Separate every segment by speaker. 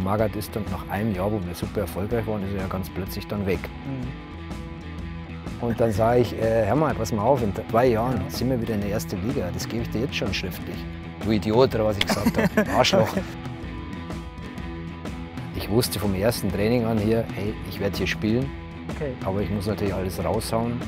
Speaker 1: Und Magath ist dann nach einem Jahr, wo wir super erfolgreich waren, ist er ja ganz plötzlich dann weg. Mhm. Und dann sage ich, äh, hör mal, pass mal auf, in zwei Jahren ja. sind wir wieder in der ersten Liga. Das gebe ich dir jetzt schon schriftlich. Du Idiot, oder was ich gesagt habe, Arschloch. Ich wusste vom ersten Training an hier, hey, ich werde hier spielen, okay. aber ich muss natürlich alles raushauen.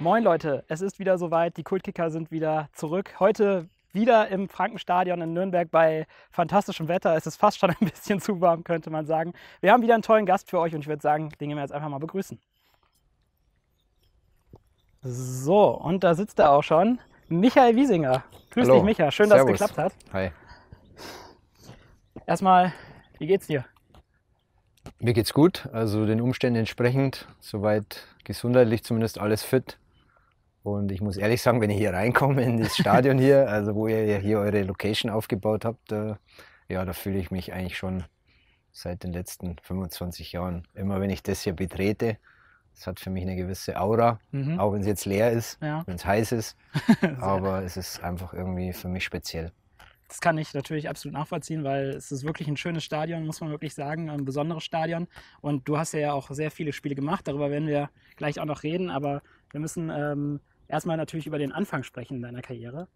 Speaker 2: Moin Leute, es ist wieder soweit, die Kultkicker sind wieder zurück. Heute wieder im Frankenstadion in Nürnberg bei fantastischem Wetter. Es ist fast schon ein bisschen zu warm, könnte man sagen. Wir haben wieder einen tollen Gast für euch und ich würde sagen, den gehen wir jetzt einfach mal begrüßen. So, und da sitzt er auch schon. Michael Wiesinger. Grüß Hallo. dich, Micha. Schön, Servus. dass es geklappt hat. Hi. Erstmal, wie geht's dir?
Speaker 1: Mir geht's gut, also den Umständen entsprechend, soweit gesundheitlich zumindest alles fit. Und ich muss ehrlich sagen, wenn ich hier reinkomme in das Stadion hier, also wo ihr hier eure Location aufgebaut habt, äh, ja, da fühle ich mich eigentlich schon seit den letzten 25 Jahren. Immer wenn ich das hier betrete, es hat für mich eine gewisse Aura, mhm. auch wenn es jetzt leer ist, ja. wenn es heiß ist. aber es ist einfach irgendwie für mich speziell.
Speaker 2: Das kann ich natürlich absolut nachvollziehen, weil es ist wirklich ein schönes Stadion, muss man wirklich sagen, ein besonderes Stadion. Und du hast ja auch sehr viele Spiele gemacht, darüber werden wir gleich auch noch reden. Aber wir müssen ähm, erstmal natürlich über den Anfang sprechen in deiner Karriere.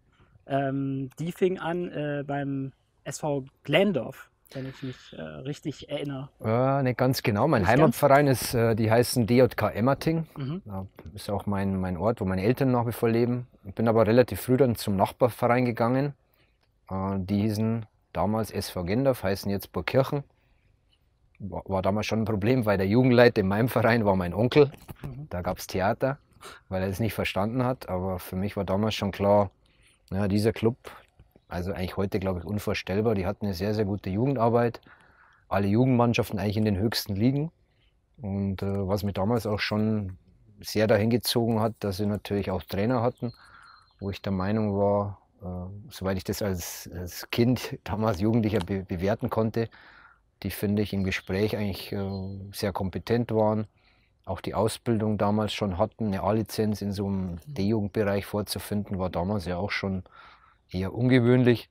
Speaker 2: Ähm, die fing an äh, beim SV Glendorf, wenn ich mich äh, richtig erinnere.
Speaker 1: Ja, ah, nicht ganz genau. Mein nicht Heimatverein ist, äh, die heißen DJK Emmerting. Mhm. ist auch mein, mein Ort, wo meine Eltern nach wie vor leben. Ich bin aber relativ früh dann zum Nachbarverein gegangen. Äh, die hießen damals SV Glendorf, heißen jetzt Burgkirchen. War, damals schon ein Problem, weil der Jugendleiter in meinem Verein war mein Onkel. Mhm. Da gab es Theater weil er es nicht verstanden hat. Aber für mich war damals schon klar, ja, dieser Club, also eigentlich heute, glaube ich, unvorstellbar. Die hatten eine sehr, sehr gute Jugendarbeit. Alle Jugendmannschaften eigentlich in den höchsten Ligen. Und äh, was mich damals auch schon sehr dahin gezogen hat, dass sie natürlich auch Trainer hatten, wo ich der Meinung war, äh, soweit ich das als, als Kind, damals Jugendlicher be bewerten konnte, die finde ich im Gespräch eigentlich äh, sehr kompetent waren auch die Ausbildung damals schon hatten, eine A-Lizenz in so einem mhm. D-Jugendbereich vorzufinden, war damals ja auch schon eher ungewöhnlich.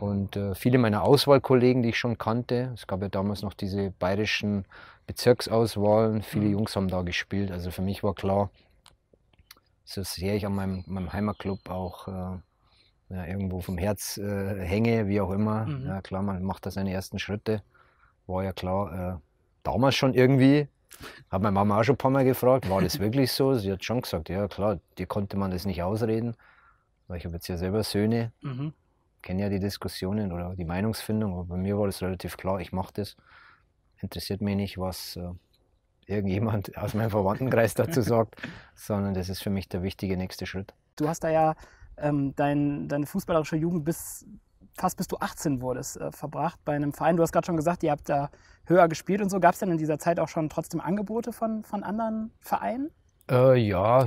Speaker 1: Und äh, viele meiner Auswahlkollegen, die ich schon kannte, es gab ja damals noch diese bayerischen Bezirksauswahlen, viele mhm. Jungs haben da gespielt. Also für mich war klar, so sehr ich an meinem, meinem Heimatclub auch äh, ja, irgendwo vom Herz äh, hänge, wie auch immer. Mhm. Ja, klar, man macht da seine ersten Schritte. War ja klar, äh, damals schon irgendwie hat meine Mama auch schon ein paar Mal gefragt, war das wirklich so? Sie hat schon gesagt, ja klar, dir konnte man das nicht ausreden. Weil ich habe jetzt ja selber Söhne, mhm. kenne ja die Diskussionen oder die Meinungsfindung, aber bei mir war das relativ klar, ich mache das. Interessiert mich nicht, was äh, irgendjemand aus meinem Verwandtenkreis dazu sagt, sondern das ist für mich der wichtige nächste
Speaker 2: Schritt. Du hast da ja ähm, dein, deine fußballerische Jugend bis fast bis du 18 wurdest, äh, verbracht bei einem Verein. Du hast gerade schon gesagt, ihr habt da höher gespielt und so. Gab es denn in dieser Zeit auch schon trotzdem Angebote von, von anderen Vereinen?
Speaker 1: Äh, ja,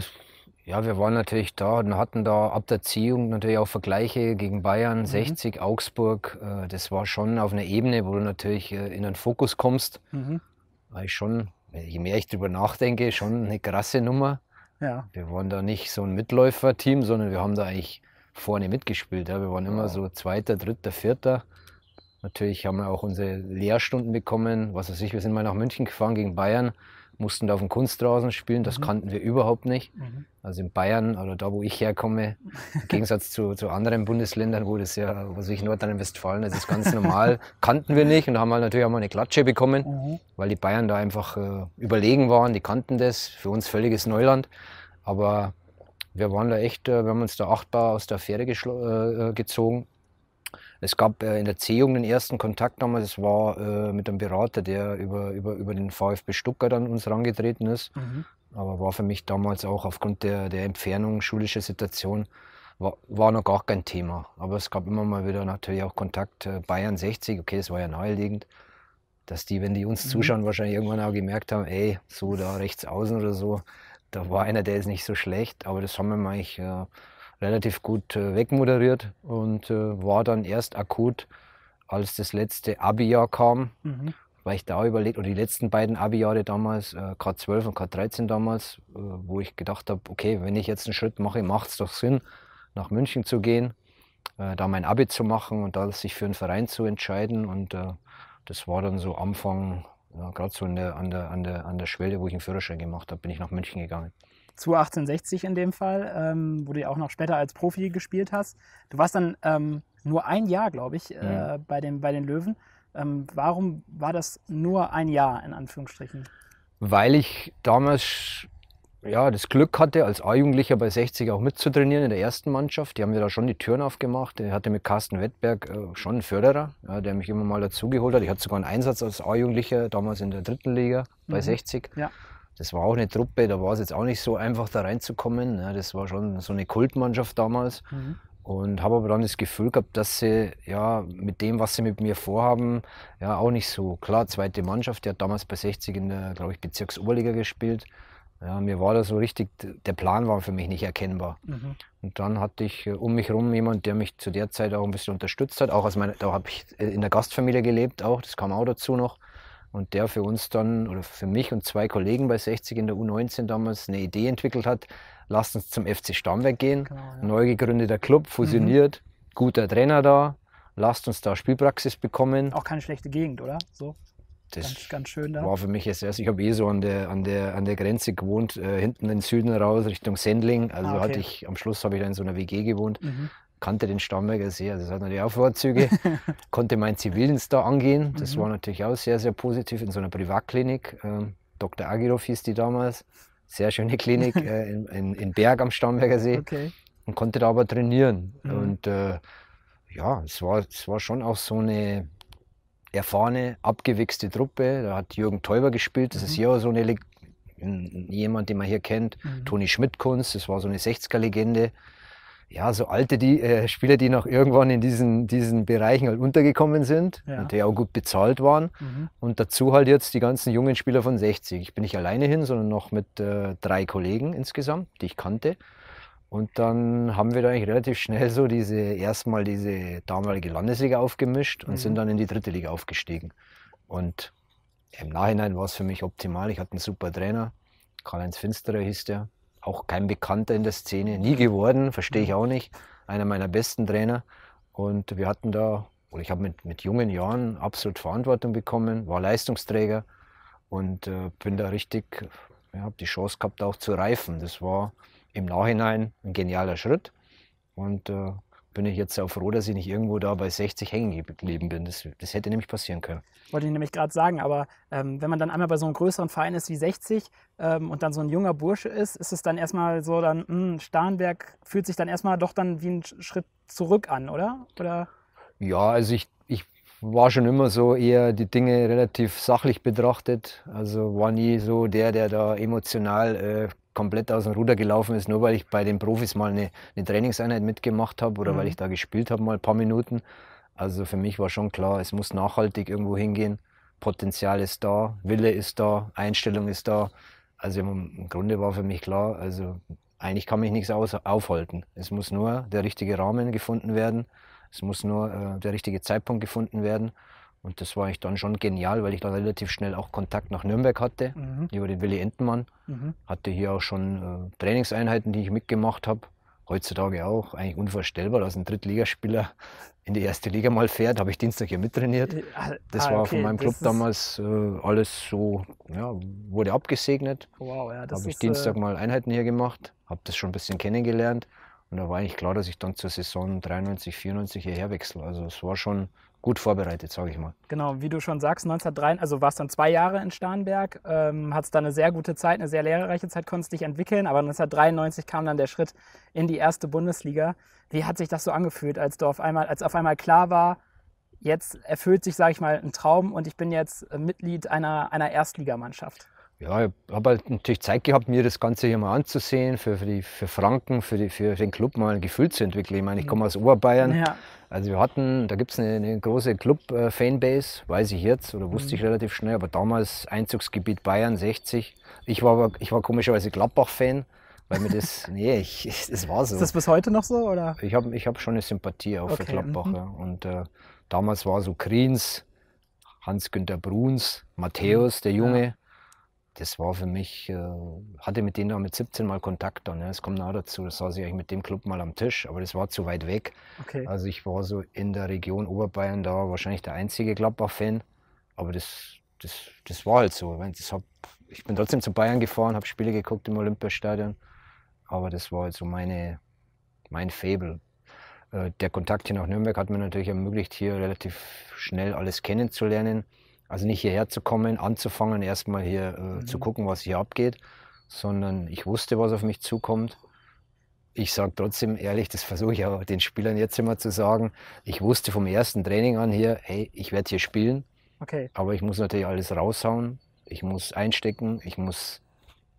Speaker 1: ja, wir waren natürlich da und hatten da ab der Ziehung natürlich auch Vergleiche gegen Bayern, mhm. 60, Augsburg. Äh, das war schon auf einer Ebene, wo du natürlich äh, in den Fokus kommst. Mhm. War ich schon, je mehr ich drüber nachdenke, schon eine krasse Nummer. Ja. Wir waren da nicht so ein Mitläufer-Team, sondern wir haben da eigentlich vorne mitgespielt. Ja. Wir waren immer so Zweiter, Dritter, Vierter. Natürlich haben wir auch unsere Lehrstunden bekommen. Was weiß ich, wir sind mal nach München gefahren gegen Bayern, mussten da auf dem Kunstrasen spielen. Das mhm. kannten wir überhaupt nicht. Mhm. Also in Bayern oder da, wo ich herkomme, im Gegensatz zu, zu anderen Bundesländern, wo das ja, was ich Nordrhein-Westfalen, das ist ganz normal, kannten wir nicht. Und da haben wir natürlich auch mal eine Klatsche bekommen, mhm. weil die Bayern da einfach äh, überlegen waren. Die kannten das. Für uns völliges Neuland. Aber wir waren da echt, äh, wir haben uns da achtbar aus der Fähre äh, äh, gezogen. Es gab äh, in der C-Jugend den ersten Kontakt damals, das war äh, mit einem Berater, der über, über, über den VfB Stuttgart an uns herangetreten ist. Mhm. Aber war für mich damals auch aufgrund der, der Entfernung, schulischer Situation, war, war noch gar kein Thema. Aber es gab immer mal wieder natürlich auch Kontakt. Bayern 60, okay, es war ja naheliegend, dass die, wenn die uns mhm. zuschauen, mhm. wahrscheinlich irgendwann auch gemerkt haben, ey, so da rechts außen oder so, da war einer, der ist nicht so schlecht, aber das haben wir eigentlich äh, relativ gut äh, wegmoderiert und äh, war dann erst akut, als das letzte Abi-Jahr kam, mhm. weil ich da überlegt, oder die letzten beiden Abi-Jahre damals, K12 äh, und K13 damals, äh, wo ich gedacht habe, okay, wenn ich jetzt einen Schritt mache, macht es doch Sinn, nach München zu gehen, da mein Abi zu machen und da sich für einen Verein zu entscheiden und das war dann so Anfang ja, gerade so an der, an, der,
Speaker 2: an, der, an der Schwelle, wo ich einen Führerschein gemacht habe, bin ich nach München gegangen. Zu 1860 in dem Fall, ähm, wo du ja auch noch später als Profi gespielt hast. Du warst dann ähm, nur ein Jahr, glaube ich, äh, mhm. bei, dem, bei den Löwen. Ähm, warum war das nur ein Jahr in Anführungsstrichen?
Speaker 1: Weil ich damals ja, das Glück hatte, als A-Jugendlicher bei 60 auch mitzutrainieren in der ersten Mannschaft. Die haben mir da schon die Türen aufgemacht. Ich hatte mit Carsten Wettberg äh, schon einen Förderer, der mich immer mal dazugeholt hat. Ich hatte sogar einen Einsatz als A-Jugendlicher damals in der dritten Liga bei mhm. 60. Ja. Das war auch eine Truppe, da war es jetzt auch nicht so einfach, da reinzukommen. das war schon so eine Kultmannschaft damals. Mhm. Und habe aber dann das Gefühl gehabt, dass sie ja mit dem, was sie mit mir vorhaben, ja auch nicht so. Klar, zweite Mannschaft, die hat damals bei 60 in der, glaube ich, Bezirksoberliga gespielt. Ja, mir war das so richtig, der Plan war für mich nicht erkennbar. Mhm. Und dann hatte ich äh, um mich herum jemand, der mich zu der Zeit auch ein bisschen unterstützt hat. Auch aus meiner, da habe ich äh, in der Gastfamilie gelebt, auch, das kam auch dazu noch. Und der für uns dann, oder für mich und zwei Kollegen bei 60 in der U19 damals eine Idee entwickelt hat, lasst uns zum FC Stammwerk gehen. Genau, ja. Neu gegründeter Club, fusioniert, mhm. guter Trainer da, lasst uns da Spielpraxis bekommen.
Speaker 2: Auch keine schlechte Gegend, oder? So das ganz, ganz schön da. war
Speaker 1: für mich jetzt erst. Ich habe eh so an der, an der, an der Grenze gewohnt, äh, hinten in Süden raus, Richtung Sendling. Ah, also ah, okay. hatte ich, am Schluss habe ich dann in so einer WG gewohnt. Mhm. Kannte den Starnberger See, also das hat natürlich auch Vorzüge. Konnte meinen Zivildienst da angehen. Das mhm. war natürlich auch sehr, sehr positiv in so einer Privatklinik. Ähm, Dr. Agirov hieß die damals. Sehr schöne Klinik äh, in, in, in, Berg am Starnberger See. Okay. Und konnte da aber trainieren. Mhm. Und äh, ja, es war, es war schon auch so eine erfahrene, abgewichste Truppe. Da hat Jürgen Teuber gespielt, das mhm. ist ja so eine jemand, den man hier kennt. Mhm. Toni Schmidt-Kunst, das war so eine 60er-Legende. Ja, so alte die, äh, Spieler, die noch irgendwann in diesen, diesen Bereichen halt untergekommen sind ja. und die auch gut bezahlt waren. Mhm. Und dazu halt jetzt die ganzen jungen Spieler von 60. Ich bin nicht alleine hin, sondern noch mit äh, drei Kollegen insgesamt, die ich kannte. Und dann haben wir da eigentlich relativ schnell so diese erstmal diese damalige Landesliga aufgemischt und mhm. sind dann in die dritte Liga aufgestiegen. Und im Nachhinein war es für mich optimal. Ich hatte einen super Trainer, Karl-Heinz Finsterer hieß der. Auch kein Bekannter in der Szene, nie geworden, verstehe ich mhm. auch nicht. Einer meiner besten Trainer. Und wir hatten da, oder ich habe mit, mit jungen Jahren absolut Verantwortung bekommen, war Leistungsträger und äh, bin da richtig, ja, habe die Chance gehabt, auch zu reifen. Das war im Nachhinein ein genialer Schritt. Und äh, bin ich jetzt auch froh, dass ich nicht irgendwo da bei 60 hängen geblieben bin. Das, das hätte nämlich passieren können.
Speaker 2: Wollte ich nämlich gerade sagen, aber ähm, wenn man dann einmal bei so einem größeren Verein ist wie 60 ähm, und dann so ein junger Bursche ist, ist es dann erstmal so, dann mh, hm, Starnberg fühlt sich dann erstmal doch dann wie ein Schritt zurück an, oder? oder?
Speaker 1: Ja, also ich, ich war schon immer so eher die Dinge relativ sachlich betrachtet. Also war nie so der, der da emotional äh, komplett aus dem Ruder gelaufen ist, nur weil ich bei den Profis mal eine, eine Trainingseinheit mitgemacht habe oder mhm. weil ich da gespielt habe mal ein paar Minuten. Also für mich war schon klar, es muss nachhaltig irgendwo hingehen. Potenzial ist da, Wille ist da, Einstellung ist da. Also im Grunde war für mich klar, also eigentlich kann mich nichts aus aufhalten. Es muss nur der richtige Rahmen gefunden werden. Es muss nur äh, der richtige Zeitpunkt gefunden werden. Und das war eigentlich dann schon genial, weil ich dann relativ schnell auch Kontakt nach Nürnberg hatte, mhm. über den Willi Entenmann. Mhm. Hatte hier auch schon äh, Trainingseinheiten, die ich mitgemacht habe. Heutzutage auch eigentlich unvorstellbar, dass ein Drittligaspieler in die erste Liga mal fährt. Habe ich Dienstag hier mittrainiert. Äh, ah, das ah, war von meinem Club damals äh, alles so, ja, wurde abgesegnet. Wow, ja, Habe ich äh, Dienstag äh... mal Einheiten hier gemacht, habe das schon ein bisschen kennengelernt. Und da war eigentlich klar, dass ich dann zur Saison 93, 94 hierher wechsle. Also es war schon gut vorbereitet, sage ich mal.
Speaker 2: Genau, wie du schon sagst, 1903, also warst dann zwei Jahre in Starnberg, ähm, hattest da eine sehr gute Zeit, eine sehr lehrreiche Zeit, konntest dich entwickeln, aber 1993 kam dann der Schritt in die erste Bundesliga. Wie hat sich das so angefühlt, als du auf einmal, als auf einmal klar war, jetzt erfüllt sich, sage ich mal, ein Traum und ich bin jetzt äh, Mitglied einer, einer Erstligamannschaft?
Speaker 1: ja, ich habe halt natürlich Zeit gehabt, mir das Ganze hier mal anzusehen, für, für, die, für Franken, für, die, für den Club mal ein Gefühl zu entwickeln. Ich meine, ich mhm. komme aus Oberbayern. Ja. Also wir hatten, da gibt es eine, eine, große Club-Fanbase, weiß ich jetzt oder wusste ich mhm. relativ schnell, aber damals Einzugsgebiet Bayern 60. Ich war, aber, ich war komischerweise Gladbach-Fan, weil mir das, nee, ich, das war so. Ist das bis heute noch so? oder? Ich habe ich hab schon eine Sympathie auch okay. für Gladbach. Mhm. Ja. Und äh, damals war so Kriens, Hans-Günter Bruns, Matthäus, mhm. der Junge. Ja das war für mich, äh, hatte mit denen da mit 17 mal Kontakt dann. Ne? Es kommt nahe dazu, das saß ich eigentlich mit dem Club mal am Tisch, aber das war zu weit weg. Okay. Also ich war so in der Region Oberbayern da wahrscheinlich der einzige Gladbach-Fan, aber das, das, das war halt so. Hab, ich bin trotzdem zu Bayern gefahren, habe Spiele geguckt im Olympiastadion, aber das war halt so meine, mein Fable. Äh, der Kontakt hier nach Nürnberg hat mir natürlich ermöglicht, hier relativ schnell alles kennenzulernen. Also nicht hierher zu kommen, anzufangen, erstmal hier äh, mhm. zu gucken, was hier abgeht, sondern ich wusste, was auf mich zukommt. Ich sage trotzdem ehrlich, das versuche ich auch den Spielern jetzt immer zu sagen. Ich wusste vom ersten Training an hier, hey, ich werde hier spielen. Okay. Aber ich muss natürlich alles raushauen. Ich muss einstecken. Ich muss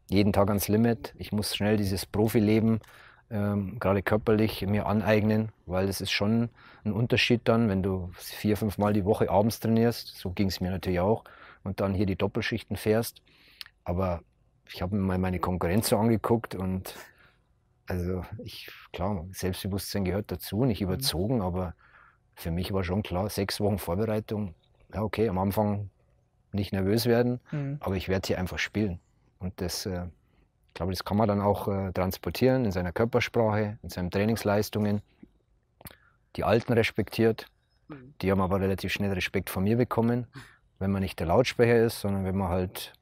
Speaker 1: jeden Tag ans Limit. Ich muss schnell dieses Profileben ähm, gerade körperlich mir aneignen, weil es ist schon ein Unterschied dann, wenn du vier, fünf Mal die Woche abends trainierst, so ging es mir natürlich auch, und dann hier die Doppelschichten fährst. Aber ich habe mir mal meine Konkurrenz so angeguckt und also ich, klar, Selbstbewusstsein gehört dazu, nicht mhm. überzogen, aber für mich war schon klar, sechs Wochen Vorbereitung, ja okay, am Anfang nicht nervös werden, mhm. aber ich werde hier einfach spielen. Und das äh, glaube, das kann man dann auch äh, transportieren in seiner Körpersprache, in seinen Trainingsleistungen. Die Alten respektiert, mhm. die haben aber relativ schnell Respekt von mir bekommen, wenn man nicht der Lautsprecher ist, sondern wenn man halt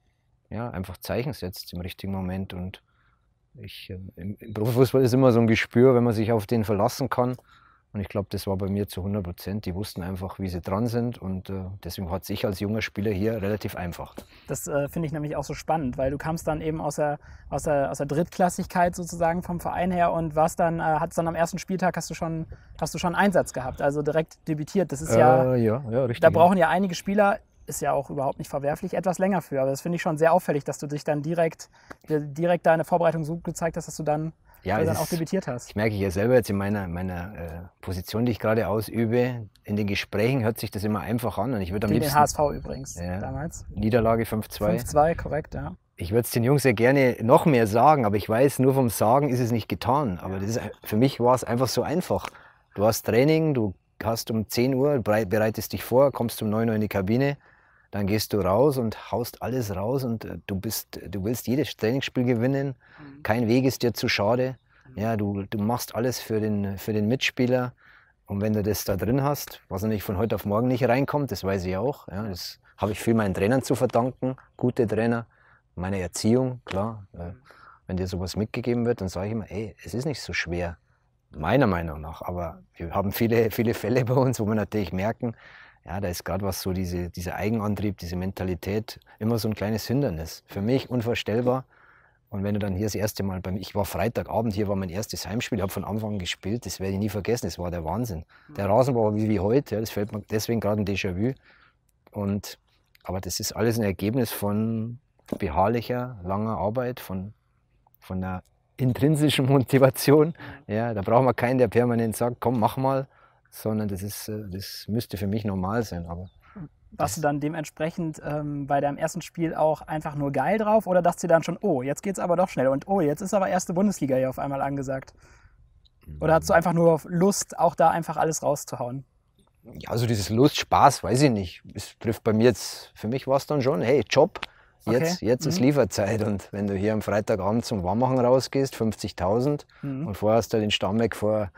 Speaker 1: ja, einfach Zeichen setzt im richtigen Moment. Und ich, äh, im, im Profifußball ist immer so ein Gespür, wenn man sich auf den verlassen kann, und ich glaube, das war bei mir zu 100 Prozent. Die wussten einfach, wie sie dran sind. Und äh, deswegen hat sich als junger Spieler hier relativ einfach.
Speaker 2: Das äh, finde ich nämlich auch so spannend, weil du kamst dann eben aus der, aus, der, aus der Drittklassigkeit sozusagen vom Verein her und warst dann, äh, hattest dann am ersten Spieltag hast du schon, hast du schon Einsatz gehabt, also direkt debütiert. Das ist ja,
Speaker 1: äh, ja, ja richtig, da brauchen ja
Speaker 2: einige Spieler ist ja auch überhaupt nicht verwerflich, etwas länger für. Aber das finde ich schon sehr auffällig, dass du dich dann direkt, direkt deine Vorbereitung so gezeigt hast, dass du dann ja, dann auch debütiert
Speaker 1: hast. Ich merke ja selber jetzt in meiner, meiner äh, Position, die ich gerade ausübe, in den Gesprächen hört sich das immer einfach an und ich würde am liebsten... Den HSV übrigens ja, damals. Niederlage 5-2.
Speaker 2: 5-2, korrekt, ja.
Speaker 1: Ich würde es den Jungs ja gerne noch mehr sagen, aber ich weiß, nur vom Sagen ist es nicht getan. Aber das ist, für mich war es einfach so einfach. Du hast Training, du hast um 10 Uhr, bereitest dich vor, kommst um 9 Uhr in die Kabine, dann gehst du raus und haust alles raus und äh, du bist, äh, du willst jedes Trainingsspiel gewinnen. Mhm. Kein Weg ist dir zu schade. Genau. Ja, du, du machst alles für den, für den Mitspieler. Und wenn du das da drin hast, was natürlich von heute auf morgen nicht reinkommt, das weiß ich auch. Ja, das habe ich viel meinen Trainern zu verdanken, gute Trainer, meine Erziehung, klar. Äh, mhm. Wenn dir sowas mitgegeben wird, dann sage ich immer, ey, es ist nicht so schwer, meiner Meinung nach. Aber wir haben viele, viele Fälle bei uns, wo wir natürlich merken, ja, da ist gerade was so, diese, dieser Eigenantrieb, diese Mentalität, immer so ein kleines Hindernis. Für mich unvorstellbar. Und wenn du dann hier das erste Mal bei mir, ich war Freitagabend, hier war mein erstes Heimspiel, habe von Anfang an gespielt, das werde ich nie vergessen, das war der Wahnsinn. Der mhm. Rasen war wie, wie heute, ja, das fällt mir deswegen gerade ein Déjà-vu. Und, aber das ist alles ein Ergebnis von beharrlicher, langer Arbeit, von, von einer intrinsischen Motivation. Mhm. Ja, da brauchen wir keinen, der permanent sagt, komm, mach mal, sondern das, ist, äh, das müsste für mich normal sein. Aber
Speaker 2: Warst du dann dementsprechend ähm, bei deinem ersten Spiel auch einfach nur geil drauf oder dachtest du dann schon, oh, jetzt geht es aber doch schnell und oh, jetzt ist aber erste Bundesliga hier auf einmal angesagt? Oder hast du mhm. einfach nur Lust, auch da einfach alles rauszuhauen?
Speaker 1: Ja, also dieses Lust, Spaß, weiß ich nicht. Es trifft bei mir jetzt, für mich war es dann schon, hey, Job, jetzt, okay. jetzt mhm. ist Lieferzeit. Und wenn du hier am Freitagabend zum Warmmachen rausgehst, 50.000 mhm. und vorher hast du den Stammweg vor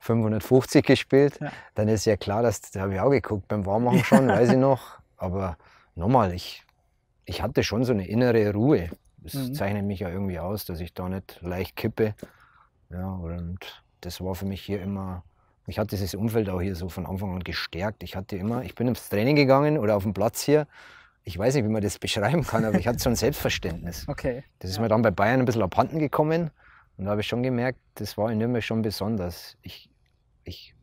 Speaker 1: 550 gespielt, ja. dann ist ja klar, dass da habe ich auch geguckt beim Warmmachen schon, weiß ich noch. Aber nochmal, ich, ich hatte schon so eine innere Ruhe. Das mhm. zeichnet mich ja irgendwie aus, dass ich da nicht leicht kippe. Ja, und das war für mich hier immer, mich hat dieses Umfeld auch hier so von Anfang an gestärkt. Ich hatte immer, ich bin ins Training gegangen oder auf dem Platz hier. Ich weiß nicht, wie man das beschreiben kann, aber ich hatte so ein Selbstverständnis. Okay. Das ist ja. mir dann bei Bayern ein bisschen abhanden gekommen. Und da habe ich schon gemerkt, das war in Nürnberg schon besonders. Ich, ich,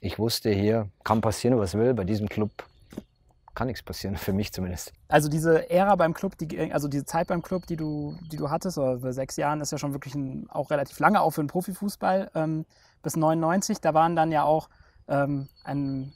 Speaker 1: ich wusste hier, kann passieren, was will, bei diesem Club kann nichts passieren, für mich zumindest.
Speaker 2: Also diese Ära beim Club, die, also diese Zeit beim Club, die du, die du hattest, oder sechs Jahren, ist ja schon wirklich ein, auch relativ lange, auch für den Profifußball, ähm, bis 99, da waren dann ja auch ähm, ein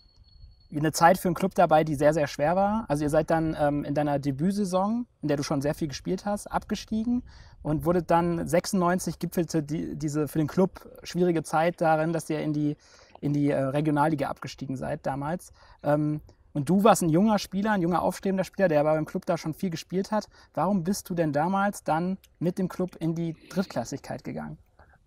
Speaker 2: eine Zeit für einen Club dabei, die sehr, sehr schwer war. Also ihr seid dann ähm, in deiner Debütsaison, in der du schon sehr viel gespielt hast, abgestiegen und wurde dann 96 gipfelte die, diese für den Club schwierige Zeit darin, dass ihr in die, in die äh, Regionalliga abgestiegen seid damals. Ähm, und du warst ein junger Spieler, ein junger aufstrebender Spieler, der aber im Club da schon viel gespielt hat. Warum bist du denn damals dann mit dem Club in die Drittklassigkeit gegangen?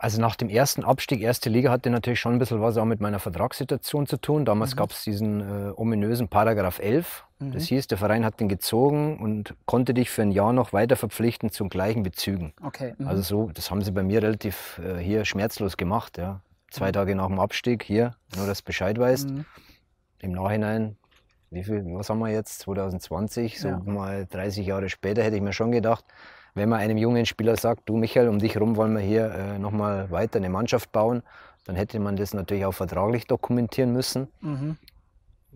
Speaker 1: Also nach dem ersten Abstieg, erste Liga, hatte natürlich schon ein bisschen was auch mit meiner Vertragssituation zu tun. Damals mhm. gab es diesen äh, ominösen Paragraph 11. Mhm. Das hieß, der Verein hat den gezogen und konnte dich für ein Jahr noch weiter verpflichten zum gleichen Bezügen. Okay. Mhm. Also so, das haben sie bei mir relativ äh, hier schmerzlos gemacht. Ja. Zwei mhm. Tage nach dem Abstieg hier, nur dass du Bescheid weißt. Mhm. Im Nachhinein, wie viel, was haben wir jetzt? 2020, so ja. mal 30 Jahre später hätte ich mir schon gedacht, wenn man einem jungen Spieler sagt, du Michael, um dich herum wollen wir hier äh, nochmal weiter eine Mannschaft bauen, dann hätte man das natürlich auch vertraglich dokumentieren müssen. Mhm.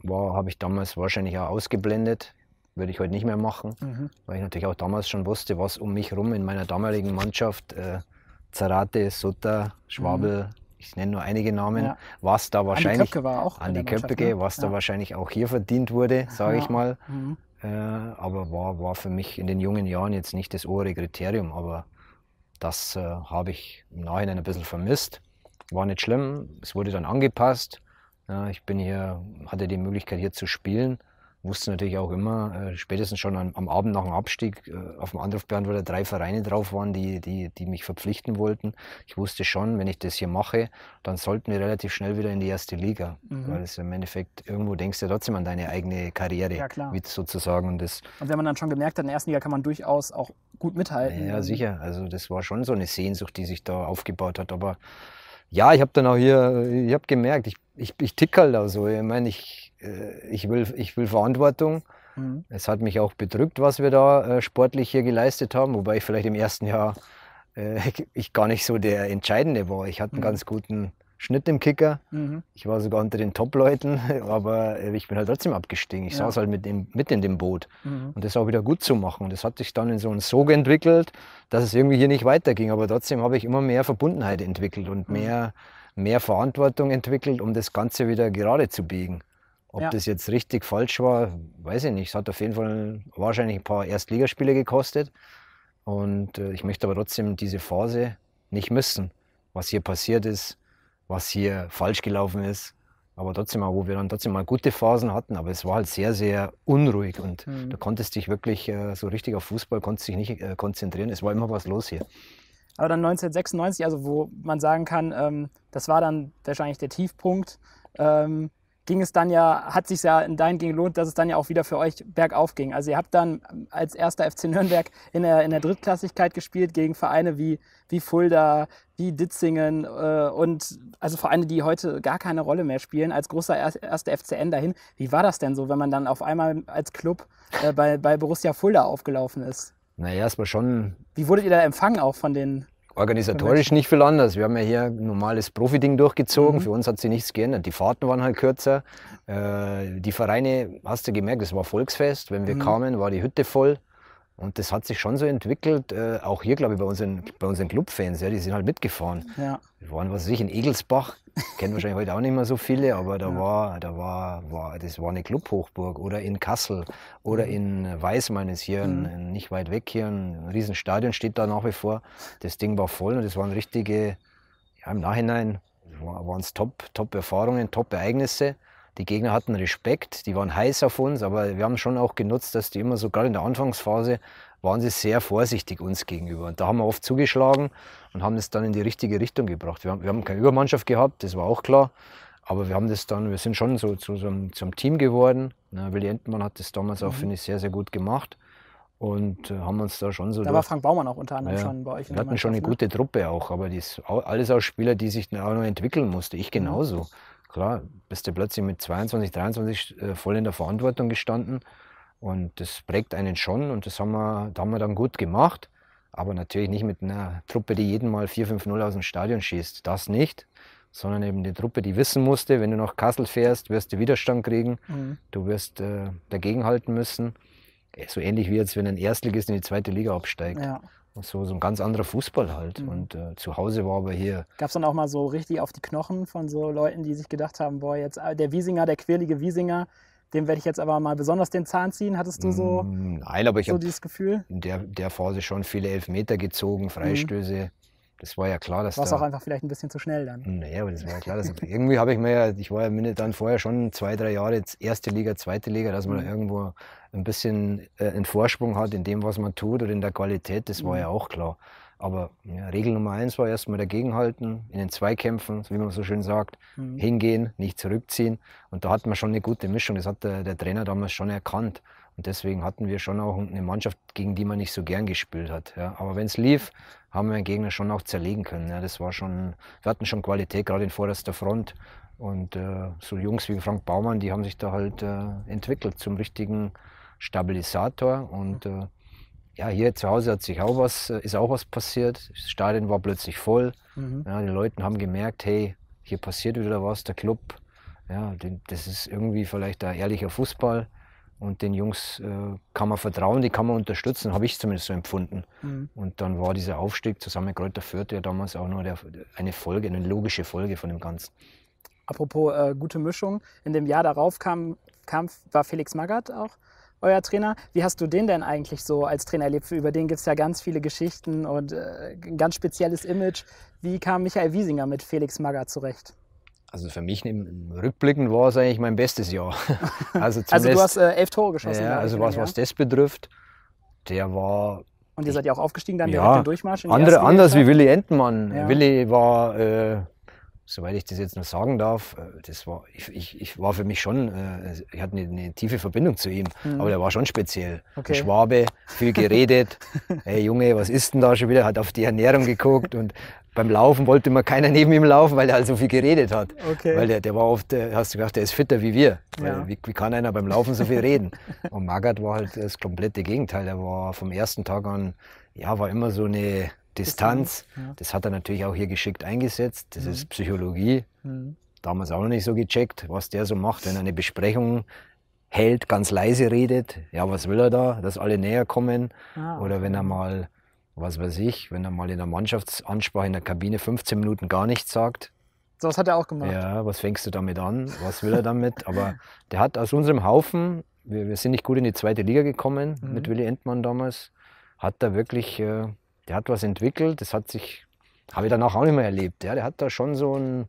Speaker 1: Habe ich damals wahrscheinlich auch ausgeblendet. Würde ich heute nicht mehr machen, mhm. weil ich natürlich auch damals schon wusste, was um mich herum in meiner damaligen Mannschaft, äh, Zarate, Sutter, Schwabel, mhm. ich nenne nur einige Namen, ja. was da wahrscheinlich an die Köpke, war auch an die Köpke ne? was da wahrscheinlich auch hier verdient wurde, sage ja. ich mal. Mhm äh, aber war, war für mich in den jungen Jahren jetzt nicht das obere Kriterium. Aber das äh, habe ich im Nachhinein ein bisschen vermisst. War nicht schlimm, es wurde dann angepasst. Ja, ich bin hier, hatte die Möglichkeit hier zu spielen wusste natürlich auch immer, äh, spätestens schon am, am, Abend nach dem Abstieg äh, auf dem Anruf beantwortet, drei Vereine drauf waren, die, die, die mich verpflichten wollten. Ich wusste schon, wenn ich das hier mache, dann sollten wir relativ schnell wieder in die erste Liga. Mhm. Weil es im Endeffekt, irgendwo denkst du ja trotzdem an deine eigene Karriere, ja, klar. Mit sozusagen. Und, das,
Speaker 2: und wenn man dann schon gemerkt hat, in der ersten Liga kann man durchaus auch gut mithalten. Ja, sicher.
Speaker 1: Also das war schon so eine Sehnsucht, die sich da aufgebaut hat. Aber ja, ich habe dann auch hier, ich habe gemerkt, ich, ich, ich ticke halt da so. Ich meine, ich äh, ich will, ich will Verantwortung. Mhm. Es hat mich auch bedrückt, was wir da äh, sportlich hier geleistet haben, wobei ich vielleicht im ersten Jahr äh, ich gar nicht so der Entscheidende war. Ich hatte einen mhm. ganz guten Schnitt im Kicker. Mhm. Ich war sogar unter den Top-Leuten, aber äh, ich bin halt trotzdem abgestiegen. Ich ja. saß halt mit, dem, mit in dem Boot. Mhm. Und das auch wieder gut zu machen. Das hat sich dann in so einen Sog entwickelt, dass es irgendwie hier nicht weiterging. Aber trotzdem habe ich immer mehr Verbundenheit entwickelt und mhm. mehr, mehr Verantwortung entwickelt, um das Ganze wieder gerade zu biegen. Ob ja. das jetzt richtig falsch war, weiß ich nicht. Es hat auf jeden Fall wahrscheinlich ein paar Erstligaspiele gekostet. Und äh, ich möchte aber trotzdem diese Phase nicht missen. Was hier passiert ist, was hier falsch gelaufen ist. Aber trotzdem auch, wo wir dann trotzdem mal gute Phasen hatten. Aber es war halt sehr, sehr unruhig. Und mhm. du konntest dich wirklich äh, so richtig auf Fußball, konntest dich nicht äh, konzentrieren. Es war immer was los hier.
Speaker 2: Aber dann 1996, also wo man sagen kann, ähm, das war dann wahrscheinlich der Tiefpunkt. Ähm, ging es dann ja, hat sich ja in dahingehend gelohnt, dass es dann ja auch wieder für euch bergauf ging. Also ihr habt dann ähm, als erster FC Nürnberg in der, in der Drittklassigkeit gespielt gegen Vereine wie, wie Fulda, wie Ditzingen äh, und also Vereine, die heute gar keine Rolle mehr spielen, als großer erster FCN dahin. Wie war das denn so, wenn man dann auf einmal als Club äh, bei, bei Borussia Fulda aufgelaufen ist?
Speaker 1: Naja, erstmal schon.
Speaker 2: Wie wurdet ihr da empfangen auch von den
Speaker 1: Organisatorisch nicht viel anders. Wir haben ja hier ein normales Profi-Ding durchgezogen. Mhm. Für uns hat sich nichts geändert. Die Fahrten waren halt kürzer. Äh, die Vereine, hast du gemerkt, es war Volksfest. Wenn wir mhm. kamen, war die Hütte voll. Und das hat sich schon so entwickelt, äh, auch hier, glaube ich, bei unseren, bei unseren Clubfans, ja, die sind halt mitgefahren. Ja. Wir waren, was weiß ich, in Egelsbach, kennen wahrscheinlich heute auch nicht mehr so viele, aber da ja. war, da war, war, das war eine Clubhochburg oder in Kassel oder mhm. in Weißmann ist hier, mhm. ein, nicht weit weg hier, ein Riesenstadion steht da nach wie vor. Das Ding war voll und das waren richtige, ja, im Nachhinein waren es Top-Erfahrungen, Top Top-Ereignisse. Die Gegner hatten Respekt, die waren heiß auf uns, aber wir haben schon auch genutzt, dass die immer so, gerade in der Anfangsphase, waren sie sehr vorsichtig uns gegenüber. Und da haben wir oft zugeschlagen und haben es dann in die richtige Richtung gebracht. Wir haben, wir haben keine Übermannschaft gehabt, das war auch klar. Aber wir haben das dann, wir sind schon so, zu, so zum Team geworden. Na, Willi Entmann hat das damals auch, mhm. finde ich, sehr, sehr gut gemacht. Und äh, haben uns da schon so. Da war Frank Baumann auch unter anderem ja, schon bei euch. Wir hatten schon eine ne? gute Truppe auch, aber die ist alles auch Spieler, die sich auch noch entwickeln musste. Ich mhm. genauso. Mhm klar, bist du plötzlich mit 22, 23 äh, voll in der Verantwortung gestanden. Und das prägt einen schon und das haben wir, da haben wir dann gut gemacht. Aber natürlich nicht mit einer Truppe, die jeden Mal 4-5-0 aus dem Stadion schießt. Das nicht. Sondern eben die Truppe, die wissen musste, wenn du nach Kassel fährst, wirst du Widerstand kriegen. Mhm. Du wirst äh, dagegenhalten müssen. Äh, so ähnlich wie jetzt, wenn ein Erstligist in die zweite Liga absteigt. Ja so, so ein ganz anderer Fußball halt. Mhm. Und äh, zu Hause war aber hier.
Speaker 2: Gab es dann auch mal so richtig auf die Knochen von so Leuten, die sich gedacht haben, boah, jetzt äh, der Wiesinger, der quirlige Wiesinger, dem werde ich jetzt aber mal besonders den Zahn ziehen. Hattest du so,
Speaker 1: mm, Nein, aber ich so dieses Gefühl? In der, der Phase schon viele Elfmeter gezogen, mhm. Freistöße. Mhm das war ja klar, dass. War es da auch einfach
Speaker 2: vielleicht ein bisschen zu schnell dann? Hm, naja, aber das war ja klar. Dass
Speaker 1: irgendwie habe ich mir ja, ich war ja Minute dann vorher schon zwei, drei Jahre jetzt erste Liga, zweite Liga, dass man mhm. da irgendwo ein bisschen äh, einen Vorsprung hat in dem, was man tut oder in der Qualität, das war mhm. ja auch klar. Aber ja, Regel Nummer eins war erstmal dagegenhalten, in den Zweikämpfen, wie man so schön sagt, mhm. hingehen, nicht zurückziehen. Und da hat man schon eine gute Mischung. Das hat der, der Trainer damals schon erkannt. Und deswegen hatten wir schon auch eine Mannschaft, gegen die man nicht so gern gespielt hat. Ja. Aber wenn es lief, haben wir den Gegner schon auch zerlegen können. Ja. Das war schon, wir hatten schon Qualität, gerade in vorderster Front. Und äh, so Jungs wie Frank Baumann, die haben sich da halt äh, entwickelt zum richtigen Stabilisator. Und äh, ja, hier zu Hause hat sich auch was, äh, ist auch was passiert. Das Stadion war plötzlich voll. Mhm. Ja, die Leute haben gemerkt, hey, hier passiert wieder was, der Club. Ja, das ist irgendwie vielleicht ein ehrlicher Fußball. Und den Jungs äh, kann man vertrauen, die kann man unterstützen, habe ich zumindest so empfunden. Mhm. Und dann war dieser Aufstieg zusammen mit Kräuter Fürth ja damals auch nur der, eine Folge, eine
Speaker 2: logische Folge von dem Ganzen. Apropos äh, gute Mischung, in dem Jahr darauf kam, kam war Felix Magath auch euer Trainer. Wie hast du den denn eigentlich so als Trainer erlebt? Über den gibt es ja ganz viele Geschichten und äh, ein ganz spezielles Image. Wie kam Michael Wiesinger mit Felix Magath zurecht?
Speaker 1: Also für mich rückblickend war es eigentlich mein bestes Jahr. Also, also du hast äh, elf Tore geschossen. Ja, also was, was das betrifft, der war
Speaker 2: und ihr seid ja auch aufgestiegen dann ja, direkt den Durchmarsch. andere, anders wie Willy
Speaker 1: Entenmann. Ja. Willy war äh, soweit ich das jetzt noch sagen darf, äh, das war, ich, ich, ich war für mich schon, äh, also ich hatte eine, eine tiefe Verbindung zu ihm, mhm. aber der war schon speziell. Okay. Schwabe, viel geredet, hey Junge, was ist denn da schon wieder, hat auf die Ernährung geguckt und beim Laufen wollte immer keiner neben ihm laufen, weil er halt so viel geredet hat. Okay. Weil der, der war oft, äh, hast du gedacht, der ist fitter wie wir. Ja. Wie, wie, kann einer beim Laufen so viel reden? Und Magath war halt das komplette Gegenteil. Er war vom ersten Tag an, ja, war immer so eine Distanz. Ja. Das hat er natürlich auch hier geschickt eingesetzt. Das mhm. ist Psychologie. Mhm. Damals auch noch nicht so gecheckt, was der so macht, wenn er eine Besprechung hält, ganz leise redet. Ja, was will er da? Dass alle näher kommen. Ah. Oder wenn er mal, was weiß ich, wenn er mal in der Mannschaftsansprache in der Kabine 15 Minuten gar nichts sagt. So was hat er auch gemacht. Ja, was fängst du damit an? Was will er damit? Aber der hat aus unserem Haufen, wir, wir sind nicht gut in die zweite Liga gekommen mhm. mit Willy Entmann damals, hat da wirklich. Äh, der hat was entwickelt, das hat sich, habe ich danach auch nicht mehr erlebt. Ja. Der hat da schon so ein,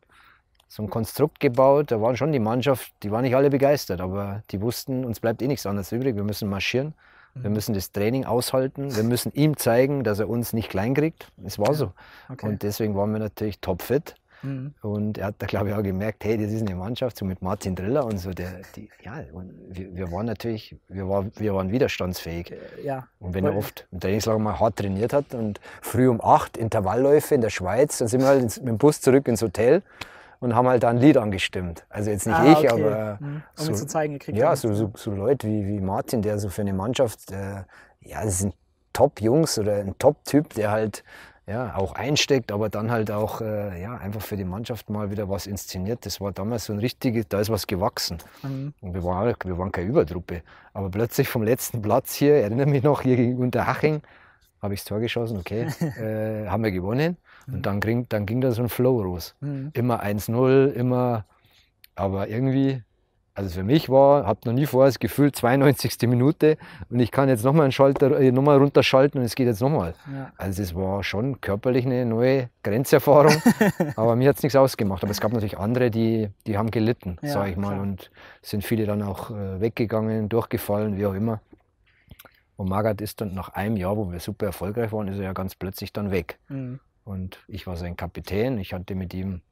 Speaker 1: so ein Konstrukt gebaut, da waren schon die Mannschaft, die waren nicht alle begeistert, aber die wussten, uns bleibt eh nichts anderes übrig, wir müssen marschieren. Wir mhm. müssen das Training aushalten. Wir müssen ihm zeigen, dass er uns nicht kleinkriegt. kriegt. Es war so. Okay. Und deswegen waren wir natürlich topfit. Mhm. Und er hat da, glaube ich, auch gemerkt, hey, das ist eine Mannschaft, so mit Martin Driller und so. Der, die, ja, und wir, wir, waren natürlich, wir, war, wir waren widerstandsfähig. Äh, ja. Und wenn er oft im Trainingslager mal hart trainiert hat und früh um acht Intervallläufe in der Schweiz, dann sind wir halt ins, mit dem Bus zurück ins Hotel und haben halt da ein Lied angestimmt. Also jetzt nicht ah, ich, okay. aber. Mhm. Um so, zu
Speaker 2: zeigen, ihr Ja,
Speaker 1: so, so, so, Leute wie, wie Martin, der so für eine Mannschaft, äh, ja, das sind Top-Jungs oder ein Top-Typ, der halt ja, auch einsteckt, aber dann halt auch äh, ja, einfach für die Mannschaft mal wieder was inszeniert. Das war damals so ein richtiges, da ist was gewachsen. Mhm. Und wir waren, wir waren keine Übertruppe. Aber plötzlich vom letzten Platz hier, erinnere mich noch, hier gegen Unterhaching, habe ich das Tor geschossen, okay, äh, haben wir gewonnen. Und mhm. dann, krieg, dann ging da so ein Flow los. Mhm. Immer 1-0, immer, aber irgendwie also für mich war, habe noch nie vorher das Gefühl, 92. Minute und ich kann jetzt nochmal einen Schalter, äh, nochmal runterschalten und es geht jetzt nochmal. Ja. Also es war schon körperlich eine neue Grenzerfahrung, aber mir hat es nichts ausgemacht. Aber es gab natürlich andere, die, die haben gelitten, ja, sage ich mal, klar. und sind viele dann auch äh, weggegangen, durchgefallen, wie auch immer. Und Margaret ist dann nach einem Jahr, wo wir super erfolgreich waren, ist er ja ganz plötzlich dann weg. Mhm. Und ich war sein Kapitän, ich hatte mit ihm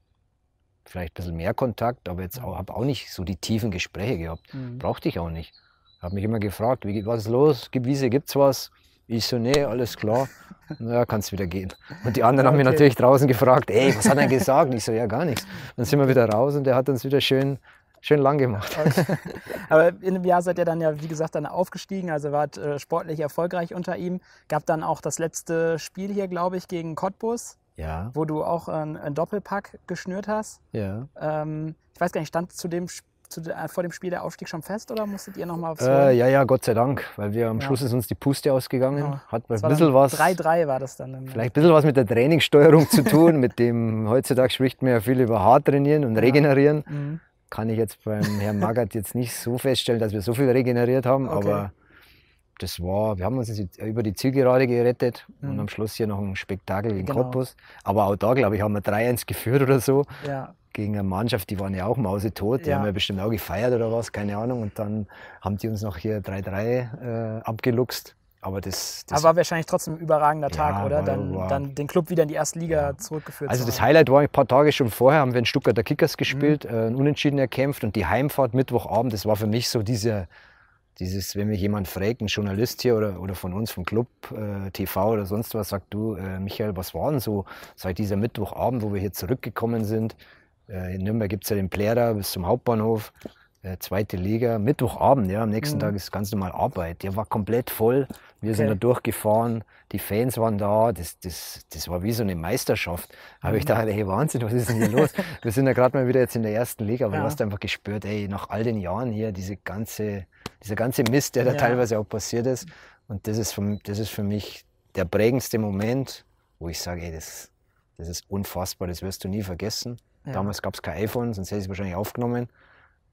Speaker 1: vielleicht ein bisschen mehr Kontakt, aber jetzt mhm. habe auch nicht so die tiefen Gespräche gehabt. Mhm. Brauchte ich auch nicht. Ich Habe mich immer gefragt, wie, was ist los? Gibt Wiese, gibt's was? Ich so, nee, alles klar. Na, es wieder gehen. Und die anderen okay. haben mich natürlich draußen gefragt, ey, was hat er gesagt? Ich so, ja, gar nichts. Dann sind wir wieder raus und der hat uns wieder schön, schön lang gemacht. Okay.
Speaker 2: Aber in einem Jahr seid ihr dann ja, wie gesagt, dann aufgestiegen, also wart äh, sportlich erfolgreich unter ihm. Gab dann auch das letzte Spiel hier, glaube ich, gegen Cottbus ja. wo du auch einen, Doppelpack geschnürt hast. Ja. Ähm, ich weiß gar nicht, stand zu dem zu, äh, vor dem Spiel der Aufstieg schon fest oder musstet ihr nochmal aufs äh, Ja,
Speaker 1: ja, Gott sei Dank, weil wir am ja. Schluss ist uns die Puste ausgegangen. Ja. Genau. Hat ein bisschen was.
Speaker 2: 3-3 war das dann vielleicht
Speaker 1: ein bisschen was mit der Trainingssteuerung zu tun, mit dem heutzutage spricht man ja viel über hart trainieren und ja. regenerieren. Mhm. Kann ich jetzt beim Herrn Magath jetzt nicht so feststellen, dass wir so viel regeneriert haben, okay. aber das war, wir haben uns äh, über die Zielgerade gerettet mhm. und am Schluss hier noch ein Spektakel gegen genau. Cottbus. Aber auch da, glaube ich, haben wir 3-1 geführt oder so. Ja. Gegen eine Mannschaft, die waren ja auch mausetot. Die ja. haben ja bestimmt auch gefeiert oder was, keine Ahnung. Und dann haben die uns noch hier 3-3 äh, abgeluchst. Aber das, das Aber
Speaker 2: war wahrscheinlich trotzdem ein überragender Tag, ja, oder? Dann, war, dann, den Club wieder in die erste Liga ja. zurückgeführt. Also das
Speaker 1: Highlight war ein paar Tage schon vorher, haben wir in Stuttgarter Kickers mhm. gespielt, mhm. äh, unentschieden erkämpft und die Heimfahrt Mittwochabend, das war für mich so diese dieses, wenn mich jemand fragt, ein Journalist hier oder, oder von uns, vom Club, äh, TV oder sonst was, sagt du, äh, Michael, was war denn so seit dieser Mittwochabend, wo wir hier zurückgekommen sind? Äh, in Nürnberg gibt es ja den Plärrer bis zum Hauptbahnhof. Äh, zweite Liga, Mittwochabend, ja, am nächsten mhm. Tag ist ganz normal Arbeit. Der war komplett voll, wir okay. sind da durchgefahren, die Fans waren da, das, das, das war wie so eine Meisterschaft. Mhm. Habe ich dachte, hey Wahnsinn, was ist denn hier los? wir sind ja gerade mal wieder jetzt in der ersten Liga, aber ja. du hast einfach gespürt, ey, nach all den Jahren hier, diese ganze, dieser ganze Mist, der da ja. teilweise auch passiert ist. Und das ist, für, das ist für mich der prägendste Moment, wo ich sage, ey, das, das ist unfassbar, das wirst du nie vergessen. Ja. Damals gab es kein iPhone, sonst hätte ich es wahrscheinlich aufgenommen.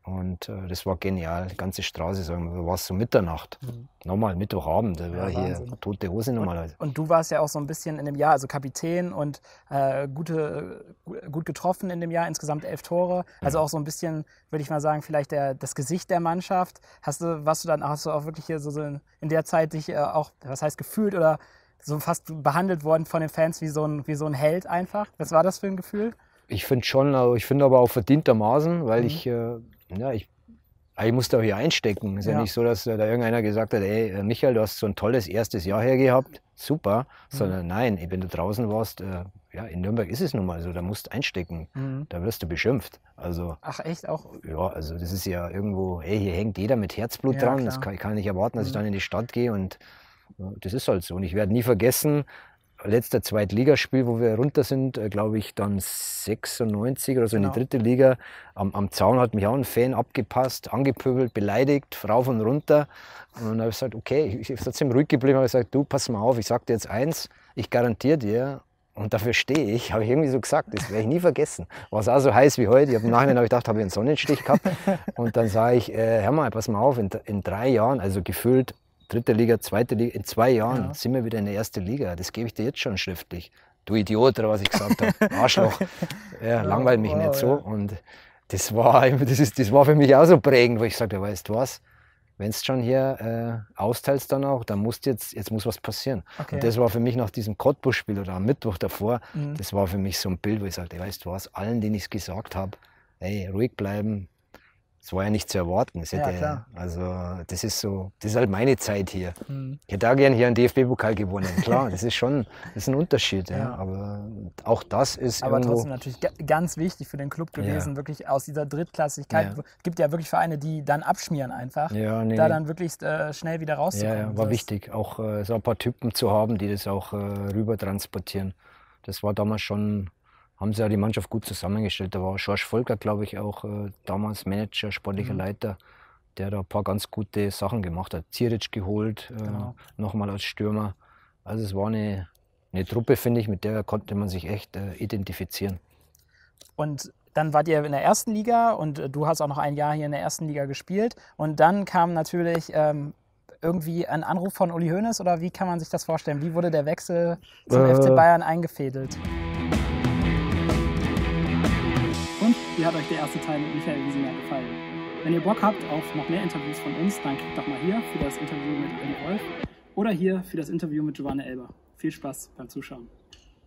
Speaker 1: Und äh, das war genial. Die ganze Straße, sagen wir, war es so Mitternacht. Mhm. Nochmal Mittwochabend, da war ja, hier tote Hose normalerweise.
Speaker 2: Und, und, du warst ja auch so ein bisschen in dem Jahr, also Kapitän und äh, gute, gut getroffen in dem Jahr, insgesamt elf Tore. Also mhm. auch so ein bisschen, würde ich mal sagen, vielleicht der, das Gesicht der Mannschaft. Hast du, was du dann, hast du auch wirklich hier so, so in, in der Zeit dich äh, auch, was heißt gefühlt oder so fast behandelt worden von den Fans wie so ein, wie so ein Held einfach? Was war das für ein Gefühl?
Speaker 1: Ich finde schon, äh, ich finde aber auch verdientermaßen, weil mhm. ich äh, ja, ich, ah, ich musste auch hier einstecken. Es Ist ja. ja. nicht so, dass äh, da irgendeiner gesagt hat, ey, äh, Michael, du hast so ein tolles erstes Jahr her gehabt, super. Mhm. Sondern nein, wenn du draußen warst, äh, ja, in Nürnberg ist es nun mal so, da musst du einstecken, mhm. da wirst du beschimpft. Also, Ach echt auch? Ja, also das ist ja irgendwo, ey, hier hängt jeder mit Herzblut ja, dran. Klar. Das kann, ich kann nicht erwarten, dass mhm. ich dann in die Stadt gehe und das ist halt so. Und ich werde nie vergessen, letzter Zweitligaspiel, wo wir runter sind, äh, glaube ich, dann 96 oder so in die genau. dritte Liga. Am, am, Zaun hat mich auch ein Fan abgepasst, angepöbelt, beleidigt, rauf und runter. Und dann habe ich gesagt, okay, ich, bin trotzdem ruhig geblieben, habe gesagt, du, pass mal auf, ich sage dir jetzt eins, ich garantiere dir, und dafür stehe ich, habe ich irgendwie so gesagt, das werde ich nie vergessen. War es auch so heiß wie heute. Ich habe im Nachhinein hab ich gedacht, habe ich einen Sonnenstich gehabt. Und dann sage ich, äh, hör mal, pass mal auf, in, in drei Jahren, also gefühlt dritte Liga, zweite Liga. In zwei Jahren ja. sind wir wieder in der ersten Liga. Das gebe ich dir jetzt schon schriftlich. Du Idiot, oder was ich gesagt habe. Arschloch. Ja, langweilt mich wow, nicht so. Und das war, das, ist, das war für mich auch so prägend, wo ich sagte, weißt du was? wenn es schon hier äh, austeilst dann auch, dann muss jetzt, jetzt muss was passieren. Okay. Und das war für mich nach diesem Cottbus-Spiel oder am Mittwoch davor, mhm. das war für mich so ein Bild, wo ich sagte, weißt du was, allen, denen ich es gesagt habe, ey, ruhig bleiben, das war ja nicht zu erwarten. Das ja, klar. Also das ist so, das ist halt meine Zeit hier. Mhm. Ich hätte auch gerne hier einen DFB-Pokal gewonnen. Klar, das ist schon, das ist ein Unterschied. Ja. ja. Aber auch das ist Aber irgendwo, trotzdem
Speaker 2: natürlich ganz wichtig für den Club gewesen, ja. wirklich aus dieser Drittklassigkeit. Ja. Es gibt ja wirklich Vereine, die dann abschmieren einfach, ja, nee, da dann wirklich äh, schnell wieder rauszukommen. Ja, war also
Speaker 1: wichtig, auch äh, so ein paar Typen zu haben, die das auch äh, rüber transportieren. Das war damals schon haben sie auch die Mannschaft gut zusammengestellt. Da war George Volker, glaube ich, auch äh, damals Manager, sportlicher mhm. Leiter, der da ein paar ganz gute Sachen gemacht hat. Ziric geholt, äh, genau. nochmal als Stürmer. Also es war eine, eine Truppe, finde ich, mit der konnte man sich echt äh, identifizieren.
Speaker 2: Und dann wart ihr in der ersten Liga und äh, du hast auch noch ein Jahr hier in der ersten Liga gespielt. Und dann kam natürlich ähm, irgendwie ein Anruf von Uli Hoeneß oder wie kann man sich das vorstellen? Wie wurde der Wechsel zum äh, FC Bayern eingefädelt? Wie hat euch der erste Teil mit Michael Wiesemer gefallen? Wenn ihr Bock habt auf noch mehr Interviews von uns, dann klickt doch mal hier für das Interview mit Andy Wolf oder hier für das Interview mit Giovanna Elber. Viel Spaß beim Zuschauen.